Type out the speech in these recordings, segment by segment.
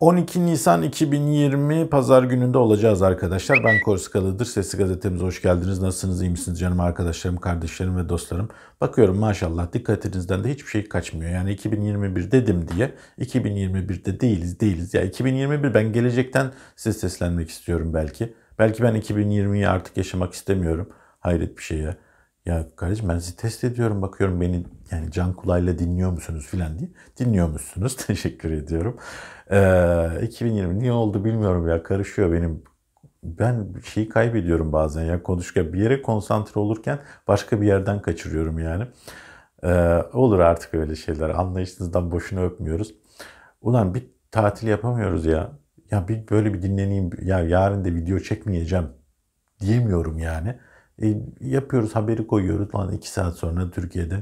12 Nisan 2020 Pazar gününde olacağız arkadaşlar. Ben Korsikalı'dır. Sesli Gazetemize hoş geldiniz. Nasılsınız, iyi misiniz canım arkadaşlarım, kardeşlerim ve dostlarım? Bakıyorum maşallah dikkatinizden de hiçbir şey kaçmıyor. Yani 2021 dedim diye 2021'de değiliz, değiliz. Ya 2021 ben gelecekten size seslenmek istiyorum belki. Belki ben 2020'yi artık yaşamak istemiyorum. Hayret bir şey ya. Ya kardeşim ben sizi test ediyorum bakıyorum beni yani can kulağıyla dinliyor musunuz filan diye. Dinliyor musunuz? Teşekkür ediyorum. Ee, 2020 niye oldu bilmiyorum ya karışıyor benim. Ben şeyi kaybediyorum bazen ya konuşurken bir yere konsantre olurken başka bir yerden kaçırıyorum yani. Ee, olur artık öyle şeyler anlayışınızdan boşuna öpmüyoruz. Ulan bir tatil yapamıyoruz ya. Ya bir böyle bir dinleneyim ya yarın da video çekmeyeceğim diyemiyorum yani. E, yapıyoruz haberi koyuyoruz. Lan iki saat sonra Türkiye'de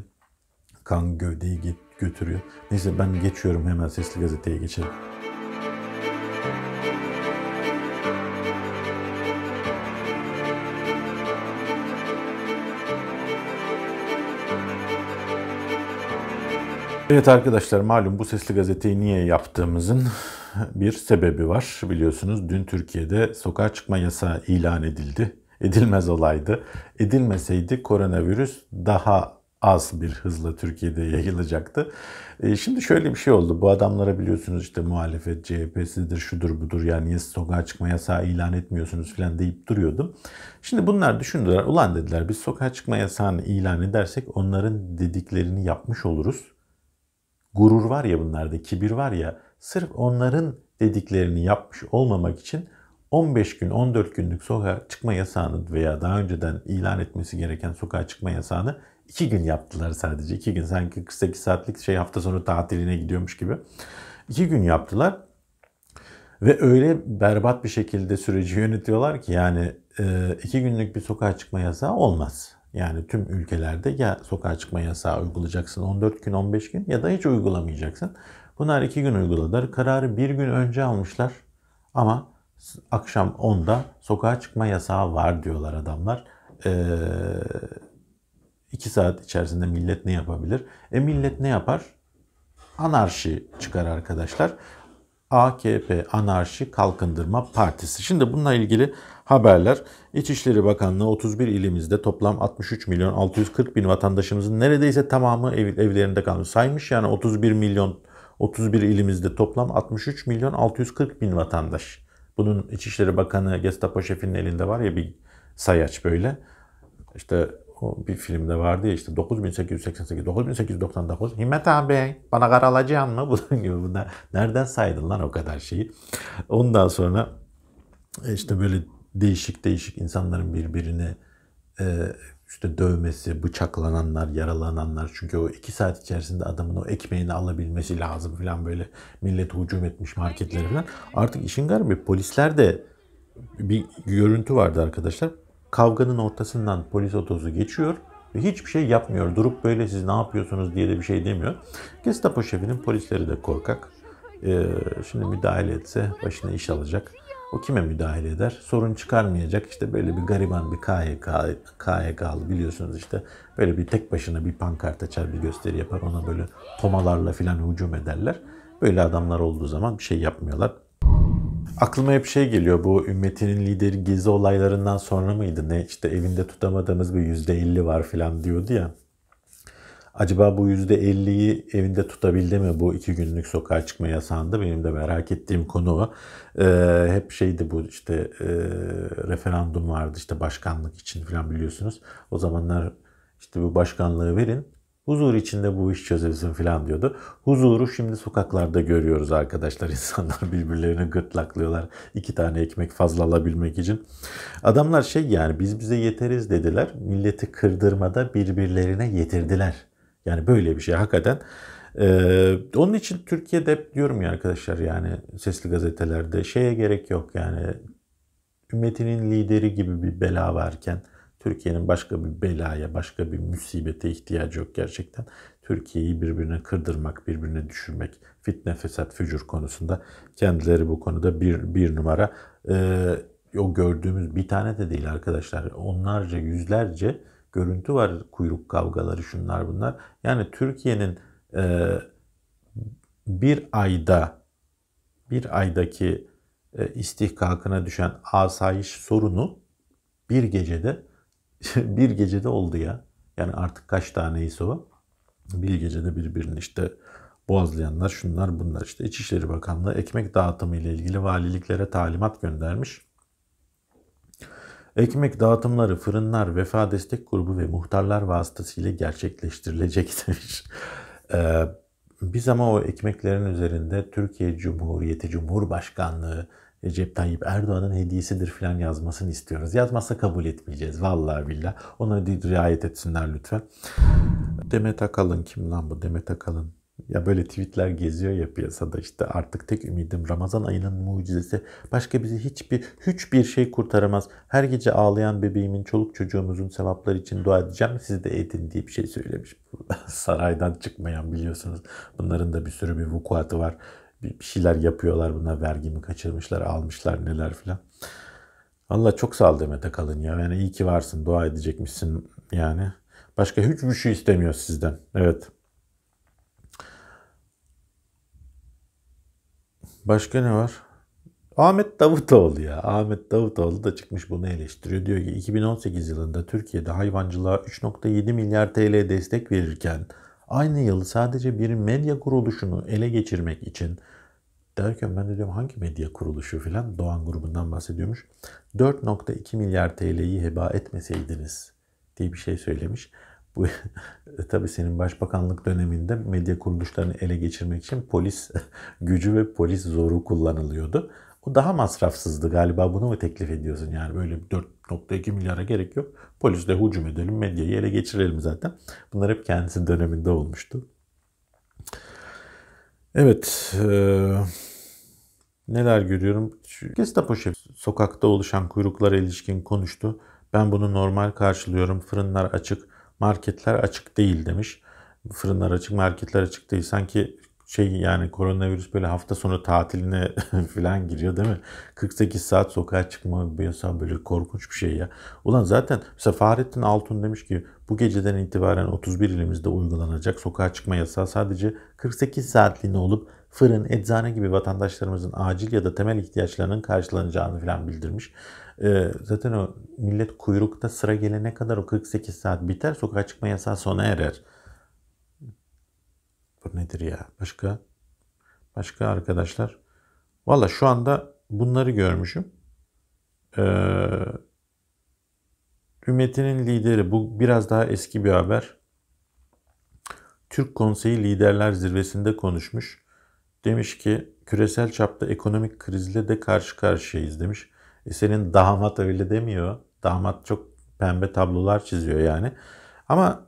kan gövdeyi götürüyor. Neyse ben geçiyorum hemen sesli gazeteye geçelim. Evet arkadaşlar malum bu sesli gazeteyi niye yaptığımızın bir sebebi var. Biliyorsunuz dün Türkiye'de sokağa çıkma yasağı ilan edildi edilmez olaydı. Edilmeseydi koronavirüs daha az bir hızla Türkiye'de yayılacaktı. E, şimdi şöyle bir şey oldu. Bu adamlara biliyorsunuz işte muhalefet CHP'sidir, şudur budur yani niye sokağa çıkma yasağı ilan etmiyorsunuz filan deyip duruyordum. Şimdi bunlar düşündüler. Ulan dediler biz sokağa çıkma yasağını ilan edersek onların dediklerini yapmış oluruz. Gurur var ya bunlarda, kibir var ya sırf onların dediklerini yapmış olmamak için 15 gün 14 günlük sokağa çıkma yasağını veya daha önceden ilan etmesi gereken sokağa çıkma yasağını 2 gün yaptılar sadece. 2 gün sanki 48 saatlik şey hafta sonu tatiline gidiyormuş gibi. 2 gün yaptılar. Ve öyle berbat bir şekilde süreci yönetiyorlar ki yani e, iki günlük bir sokağa çıkma yasağı olmaz. Yani tüm ülkelerde ya sokağa çıkma yasağı uygulayacaksın 14 gün 15 gün ya da hiç uygulamayacaksın. Bunlar iki gün uyguladılar. Kararı bir gün önce almışlar ama akşam 10'da sokağa çıkma yasağı var diyorlar adamlar. Ee, iki saat içerisinde millet ne yapabilir? E millet ne yapar? Anarşi çıkar arkadaşlar. AKP Anarşi Kalkındırma Partisi. Şimdi bununla ilgili haberler. İçişleri Bakanlığı 31 ilimizde toplam 63 milyon 640 bin vatandaşımızın neredeyse tamamı ev, evlerinde kalmış. Saymış yani 31 milyon 31 ilimizde toplam 63 milyon 640 bin vatandaş. Bunun İçişleri Bakanı Gestapo şefinin elinde var ya bir sayaç böyle. İşte o bir filmde vardı ya işte 9888, 9899. Himmet abi bana kar alacaksın mı? Bunun gibi bunlar. Nereden saydın lan o kadar şeyi? Ondan sonra e, işte böyle değişik değişik insanların birbirini e, işte dövmesi, bıçaklananlar, yaralananlar. Çünkü o iki saat içerisinde adamın o ekmeğini alabilmesi lazım falan böyle. Millet hücum etmiş marketlere falan. Artık işin garibi polisler de bir görüntü vardı arkadaşlar. Kavganın ortasından polis otosu geçiyor ve hiçbir şey yapmıyor. Durup böyle siz ne yapıyorsunuz diye de bir şey demiyor. Gestapo şefinin polisleri de korkak. Ee, şimdi müdahale etse başına iş alacak. O kime müdahale eder? Sorun çıkarmayacak işte böyle bir gariban bir KYK, KYK'lı biliyorsunuz işte böyle bir tek başına bir pankart açar bir gösteri yapar ona böyle tomalarla filan hücum ederler. Böyle adamlar olduğu zaman bir şey yapmıyorlar. Aklıma hep şey geliyor bu ümmetinin lideri gizli olaylarından sonra mıydı ne işte evinde tutamadığımız bir %50 var filan diyordu ya. Acaba bu %50'yi evinde tutabildi mi bu iki günlük sokağa çıkma yasağında? Benim de merak ettiğim konu o. Ee, hep şeydi bu işte e, referandum vardı işte başkanlık için falan biliyorsunuz. O zamanlar işte bu başkanlığı verin Huzur içinde bu iş çözülsün falan diyordu. Huzuru şimdi sokaklarda görüyoruz arkadaşlar. İnsanlar birbirlerini gırtlaklıyorlar. iki tane ekmek fazla alabilmek için. Adamlar şey yani biz bize yeteriz dediler. Milleti kırdırmada birbirlerine yetirdiler. Yani böyle bir şey hakikaten. Ee, onun için Türkiye'de hep diyorum ya arkadaşlar yani sesli gazetelerde şeye gerek yok yani ümmetinin lideri gibi bir bela varken Türkiye'nin başka bir belaya, başka bir musibete ihtiyacı yok gerçekten. Türkiye'yi birbirine kırdırmak, birbirine düşürmek, fitne, fesat, fücur konusunda kendileri bu konuda bir, bir numara. Ee, o gördüğümüz bir tane de değil arkadaşlar. Onlarca, yüzlerce görüntü var. Kuyruk kavgaları şunlar bunlar. Yani Türkiye'nin e, bir ayda bir aydaki e, istihkakına düşen asayiş sorunu bir gecede bir gecede oldu ya. Yani artık kaç taneyse o. Bir gecede birbirini işte boğazlayanlar şunlar bunlar işte İçişleri Bakanlığı ekmek dağıtımı ile ilgili valiliklere talimat göndermiş. Ekmek dağıtımları fırınlar, vefa destek grubu ve muhtarlar vasıtasıyla gerçekleştirilecek demiş. Ee, biz ama o ekmeklerin üzerinde Türkiye Cumhuriyeti Cumhurbaşkanlığı Recep Tayyip Erdoğan'ın hediyesidir filan yazmasını istiyoruz. Yazmazsa kabul etmeyeceğiz vallahi billah. Ona riayet etsinler lütfen. Demet Akalın kim lan bu Demet Akalın? Ya böyle tweetler geziyor ya piyasada işte artık tek ümidim Ramazan ayının mucizesi. Başka bizi hiçbir hiçbir şey kurtaramaz. Her gece ağlayan bebeğimin çoluk çocuğumuzun sevapları için dua edeceğim. Siz de edin diye bir şey söylemiş. Saraydan çıkmayan biliyorsunuz. Bunların da bir sürü bir vukuatı var. Bir şeyler yapıyorlar buna vergimi kaçırmışlar almışlar neler filan. Allah çok sağ ol Demet Akalın ya. Yani iyi ki varsın dua edecekmişsin yani. Başka hiçbir şey istemiyor sizden. Evet. Başka ne var? Ahmet Davutoğlu ya. Ahmet Davutoğlu da çıkmış bunu eleştiriyor. Diyor ki 2018 yılında Türkiye'de hayvancılığa 3.7 milyar TL destek verirken aynı yıl sadece bir medya kuruluşunu ele geçirmek için derken ben de diyorum hangi medya kuruluşu filan Doğan grubundan bahsediyormuş. 4.2 milyar TL'yi heba etmeseydiniz diye bir şey söylemiş. Bu e, tabii senin başbakanlık döneminde medya kuruluşlarını ele geçirmek için polis gücü ve polis zoru kullanılıyordu. O daha masrafsızdı galiba bunu mu teklif ediyorsun yani böyle 4.2 milyara gerek yok. Polisle hücum edelim medyayı ele geçirelim zaten. Bunlar hep kendisi döneminde olmuştu. Evet. E, neler görüyorum? Şu Gestapo şef sokakta oluşan kuyruklara ilişkin konuştu. Ben bunu normal karşılıyorum. Fırınlar açık marketler açık değil demiş. Fırınlar açık, marketler açık değil. Sanki şey yani koronavirüs böyle hafta sonu tatiline falan giriyor değil mi? 48 saat sokağa çıkma yasağı böyle korkunç bir şey ya. Ulan zaten mesela Fahrettin Altun demiş ki bu geceden itibaren 31 ilimizde uygulanacak sokağa çıkma yasağı sadece 48 saatliğine olup fırın, eczane gibi vatandaşlarımızın acil ya da temel ihtiyaçlarının karşılanacağını falan bildirmiş. Ee, zaten o millet kuyrukta sıra gelene kadar o 48 saat biter. Sokağa çıkma yasağı sona erer. Bu nedir ya? Başka? Başka arkadaşlar? Valla şu anda bunları görmüşüm. Ee, Hükümetinin lideri bu biraz daha eski bir haber. Türk Konseyi Liderler Zirvesi'nde konuşmuş. Demiş ki küresel çapta ekonomik krizle de karşı karşıyayız demiş. E senin damat öyle demiyor. Damat çok pembe tablolar çiziyor yani. Ama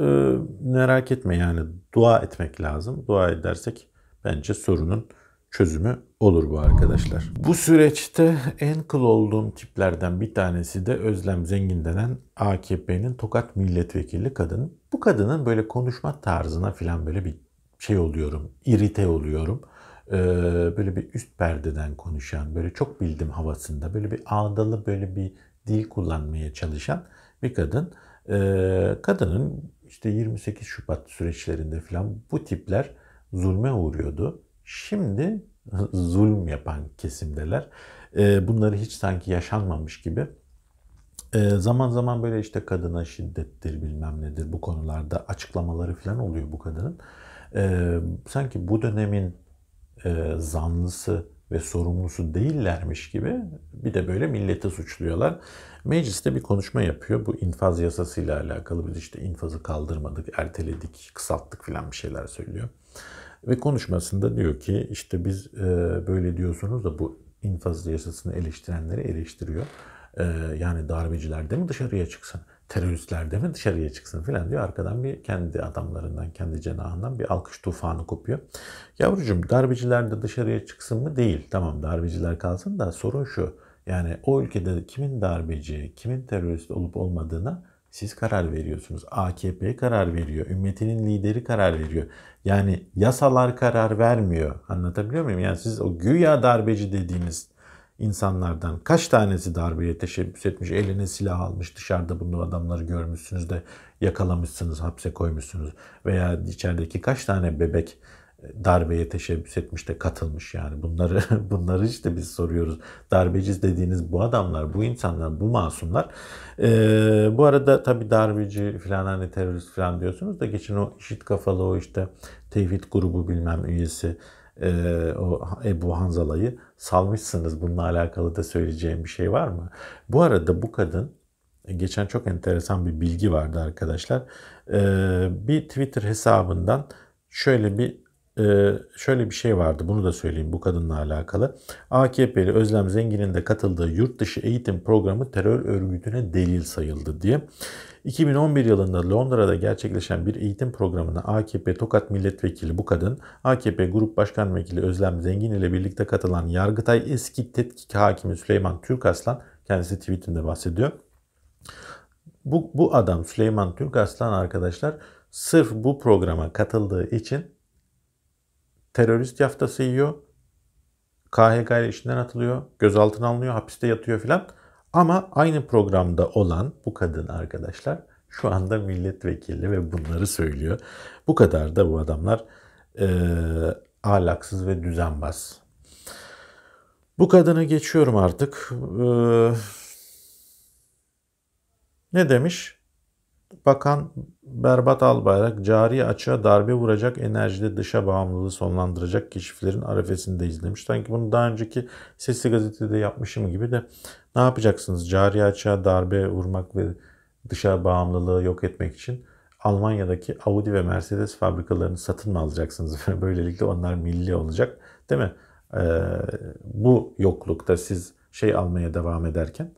e, merak etme yani dua etmek lazım. Dua edersek bence sorunun çözümü olur bu arkadaşlar. Bu süreçte en kıl olduğum tiplerden bir tanesi de Özlem Zengin denen AKP'nin Tokat milletvekili kadın. Bu kadının böyle konuşma tarzına filan böyle bir şey oluyorum, irite oluyorum. Ee, böyle bir üst perdeden konuşan, böyle çok bildim havasında, böyle bir ağdalı böyle bir dil kullanmaya çalışan bir kadın. Ee, kadının işte 28 Şubat süreçlerinde falan bu tipler zulme uğruyordu. Şimdi zulm yapan kesimdeler. Ee, bunları hiç sanki yaşanmamış gibi. Zaman zaman böyle işte kadına şiddettir bilmem nedir bu konularda açıklamaları falan oluyor bu kadının. Sanki bu dönemin e, zanlısı ve sorumlusu değillermiş gibi bir de böyle milleti suçluyorlar. Mecliste bir konuşma yapıyor. Bu infaz yasasıyla alakalı biz işte infazı kaldırmadık, erteledik, kısalttık filan bir şeyler söylüyor. Ve konuşmasında diyor ki işte biz e, böyle diyorsunuz da bu infaz yasasını eleştirenleri eleştiriyor. E, yani darbeciler de mi dışarıya çıksın? teröristler deme dışarıya çıksın filan diyor. Arkadan bir kendi adamlarından, kendi cenahından bir alkış tufanı kopuyor. Yavrucuğum darbeciler de dışarıya çıksın mı? Değil. Tamam darbeciler kalsın da sorun şu. Yani o ülkede kimin darbeci, kimin terörist olup olmadığına siz karar veriyorsunuz. AKP karar veriyor. Ümmetinin lideri karar veriyor. Yani yasalar karar vermiyor. Anlatabiliyor muyum? Yani siz o güya darbeci dediğiniz insanlardan kaç tanesi darbeye teşebbüs etmiş, eline silah almış, dışarıda bunu adamları görmüşsünüz de yakalamışsınız, hapse koymuşsunuz veya içerideki kaç tane bebek e, darbeye teşebbüs etmiş de katılmış yani. Bunları bunları işte biz soruyoruz. Darbeciz dediğiniz bu adamlar, bu insanlar, bu masumlar. Ee, bu arada tabi darbeci filan hani terörist filan diyorsunuz da geçen o işit kafalı o işte tevhid grubu bilmem üyesi e, o Ebu Hanzala'yı salmışsınız. Bununla alakalı da söyleyeceğim bir şey var mı? Bu arada bu kadın e, geçen çok enteresan bir bilgi vardı arkadaşlar. Ee, bir Twitter hesabından şöyle bir ee, şöyle bir şey vardı bunu da söyleyeyim bu kadınla alakalı. AKP'li Özlem Zengin'in de katıldığı yurt dışı eğitim programı terör örgütüne delil sayıldı diye. 2011 yılında Londra'da gerçekleşen bir eğitim programına AKP Tokat Milletvekili bu kadın, AKP Grup Başkan Vekili Özlem Zengin ile birlikte katılan Yargıtay eski tetkik hakimi Süleyman Türkaslan, kendisi tweetinde bahsediyor. Bu, bu adam Süleyman Türkaslan arkadaşlar sırf bu programa katıldığı için terörist yaftası yiyor. KHK ile işinden atılıyor. Gözaltına alınıyor. Hapiste yatıyor filan. Ama aynı programda olan bu kadın arkadaşlar şu anda milletvekili ve bunları söylüyor. Bu kadar da bu adamlar e, ahlaksız ve düzenbaz. Bu kadını geçiyorum artık. Ee, ne demiş? Bakan Berbat Albayrak cari açığa darbe vuracak enerjide dışa bağımlılığı sonlandıracak keşiflerin arefesindeyiz demiş. Sanki bunu daha önceki Sesli Gazete'de yapmışım gibi de ne yapacaksınız? Cari açığa darbe vurmak ve dışa bağımlılığı yok etmek için Almanya'daki Audi ve Mercedes fabrikalarını satın mı alacaksınız? Böylelikle onlar milli olacak değil mi? Ee, bu yoklukta siz şey almaya devam ederken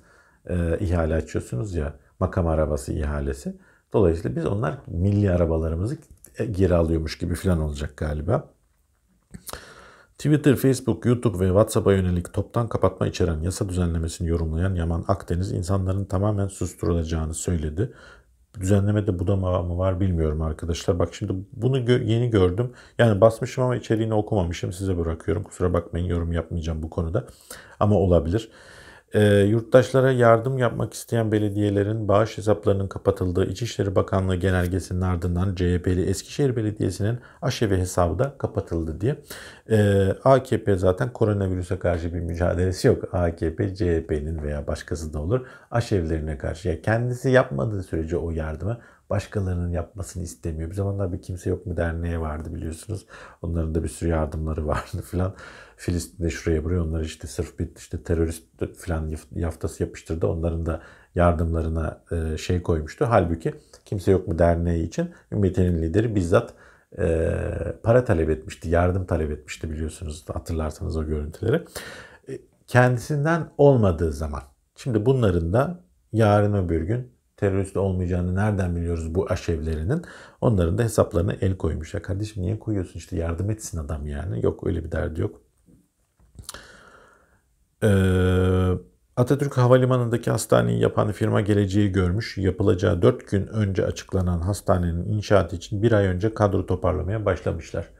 e, ihale açıyorsunuz ya makam arabası ihalesi. Dolayısıyla biz onlar milli arabalarımızı e, geri alıyormuş gibi falan olacak galiba. Twitter, Facebook, YouTube ve WhatsApp'a yönelik toptan kapatma içeren yasa düzenlemesini yorumlayan Yaman Akdeniz insanların tamamen susturulacağını söyledi. Düzenlemede budama mı var bilmiyorum arkadaşlar. Bak şimdi bunu gö yeni gördüm. Yani basmışım ama içeriğini okumamışım. Size bırakıyorum. Kusura bakmayın yorum yapmayacağım bu konuda. Ama olabilir. E, yurttaşlara yardım yapmak isteyen belediyelerin bağış hesaplarının kapatıldığı İçişleri Bakanlığı genelgesinin ardından CHP'li Eskişehir Belediyesi'nin aşevi hesabı da kapatıldı diye. E, ee, AKP zaten koronavirüse karşı bir mücadelesi yok. AKP, CHP'nin veya başkası da olur aşevlerine karşı. ya kendisi yapmadığı sürece o yardımı başkalarının yapmasını istemiyor. Bir zamanlar bir kimse yok mu derneği vardı biliyorsunuz. Onların da bir sürü yardımları vardı filan. Filistin'de şuraya buraya onları işte sırf bir işte terörist filan yaftası yapıştırdı. Onların da yardımlarına e, şey koymuştu. Halbuki kimse yok mu derneği için ümmetinin lideri bizzat e, para talep etmişti, yardım talep etmişti biliyorsunuz hatırlarsanız o görüntüleri. E, kendisinden olmadığı zaman. Şimdi bunların da yarın öbür gün terörist olmayacağını nereden biliyoruz bu aşevlerinin? Onların da hesaplarına el koymuş. Ya kardeşim niye koyuyorsun işte yardım etsin adam yani. Yok öyle bir derdi yok. Ee, Atatürk Havalimanı'ndaki hastaneyi yapan firma geleceği görmüş. Yapılacağı 4 gün önce açıklanan hastanenin inşaatı için bir ay önce kadro toparlamaya başlamışlar.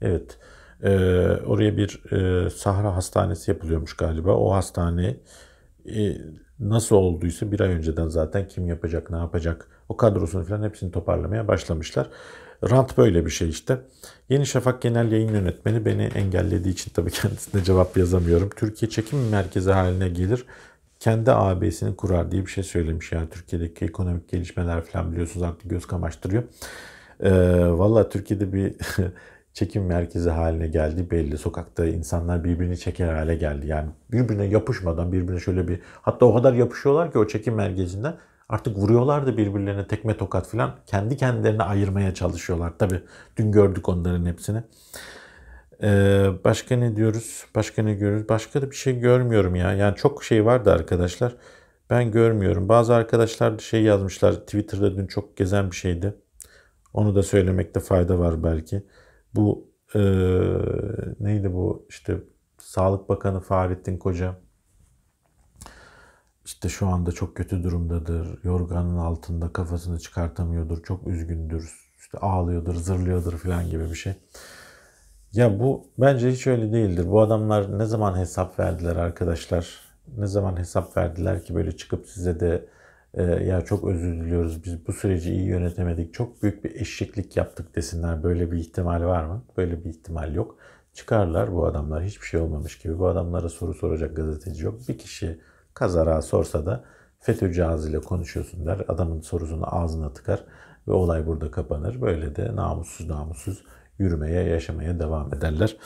Evet. E, oraya bir e, sahra hastanesi yapılıyormuş galiba. O hastane e, nasıl olduysa bir ay önceden zaten kim yapacak, ne yapacak, o kadrosunu falan hepsini toparlamaya başlamışlar. Rant böyle bir şey işte. Yeni Şafak Genel Yayın Yönetmeni beni engellediği için tabii kendisine cevap yazamıyorum. Türkiye çekim merkezi haline gelir. Kendi AB'sini kurar diye bir şey söylemiş. Yani Türkiye'deki ekonomik gelişmeler falan biliyorsunuz artık göz kamaştırıyor. Ee, Valla Türkiye'de bir çekim merkezi haline geldi belli. Sokakta insanlar birbirini çeker hale geldi. Yani birbirine yapışmadan birbirine şöyle bir hatta o kadar yapışıyorlar ki o çekim merkezinde artık vuruyorlardı birbirlerine tekme tokat filan. Kendi kendilerini ayırmaya çalışıyorlar. Tabi dün gördük onların hepsini. Ee, başka ne diyoruz? Başka ne görüyoruz? Başka da bir şey görmüyorum ya. Yani çok şey vardı arkadaşlar. Ben görmüyorum. Bazı arkadaşlar şey yazmışlar. Twitter'da dün çok gezen bir şeydi. Onu da söylemekte fayda var belki. Bu e, neydi bu işte Sağlık Bakanı Fahrettin Koca işte şu anda çok kötü durumdadır, yorganın altında kafasını çıkartamıyordur, çok üzgündür, işte ağlıyordur, zırlıyordur falan gibi bir şey. Ya bu bence hiç öyle değildir. Bu adamlar ne zaman hesap verdiler arkadaşlar? Ne zaman hesap verdiler ki böyle çıkıp size de ee, ya çok özür diliyoruz biz bu süreci iyi yönetemedik çok büyük bir eşeklik yaptık desinler böyle bir ihtimal var mı? Böyle bir ihtimal yok. Çıkarlar bu adamlar hiçbir şey olmamış gibi bu adamlara soru soracak gazeteci yok. Bir kişi kazara sorsa da FETÖ'cü ağzıyla konuşuyorsun der adamın sorusunu ağzına tıkar ve olay burada kapanır. Böyle de namussuz namussuz yürümeye, yaşamaya devam ederler.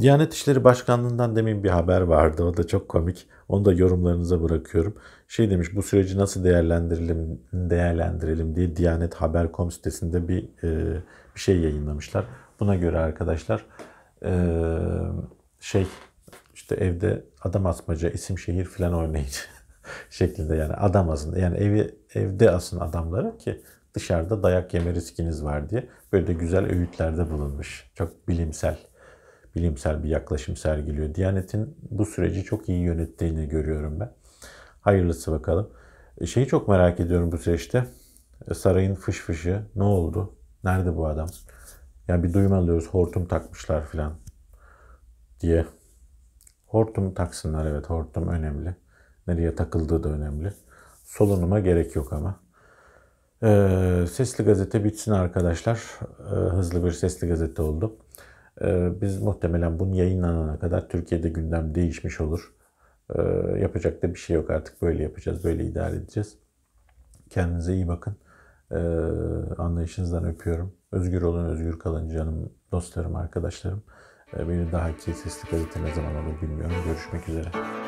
Diyanet İşleri Başkanlığı'ndan demin bir haber vardı. O da çok komik. Onu da yorumlarınıza bırakıyorum. Şey demiş bu süreci nasıl değerlendirelim değerlendirelim diye Diyanet Haber.com sitesinde bir e, bir şey yayınlamışlar. Buna göre arkadaşlar e, şey işte evde adam asmaca isim şehir filan oynayın şeklinde yani adam asın yani evi evde asın adamları ki dışarıda dayak yeme riskiniz var diye böyle de güzel öğütlerde bulunmuş. Çok bilimsel bilimsel bir yaklaşım sergiliyor. Diyanet'in bu süreci çok iyi yönettiğini görüyorum ben. Hayırlısı bakalım. E, şeyi çok merak ediyorum bu süreçte. E, sarayın fış fışı ne oldu? Nerede bu adam? Yani bir duyum alıyoruz hortum takmışlar filan diye. Hortum taksınlar evet hortum önemli. Nereye takıldığı da önemli. Solunuma gerek yok ama. Ee, sesli gazete bitsin arkadaşlar. Ee, hızlı bir sesli gazete oldu. Ee, biz muhtemelen bunu yayınlanana kadar Türkiye'de gündem değişmiş olur. Ee, yapacak da bir şey yok artık. Böyle yapacağız, böyle idare edeceğiz. Kendinize iyi bakın. Ee, anlayışınızdan öpüyorum. Özgür olun, özgür kalın canım dostlarım, arkadaşlarım. Ee, beni daha ki sesli gazete ne zaman olur bilmiyorum. Görüşmek üzere.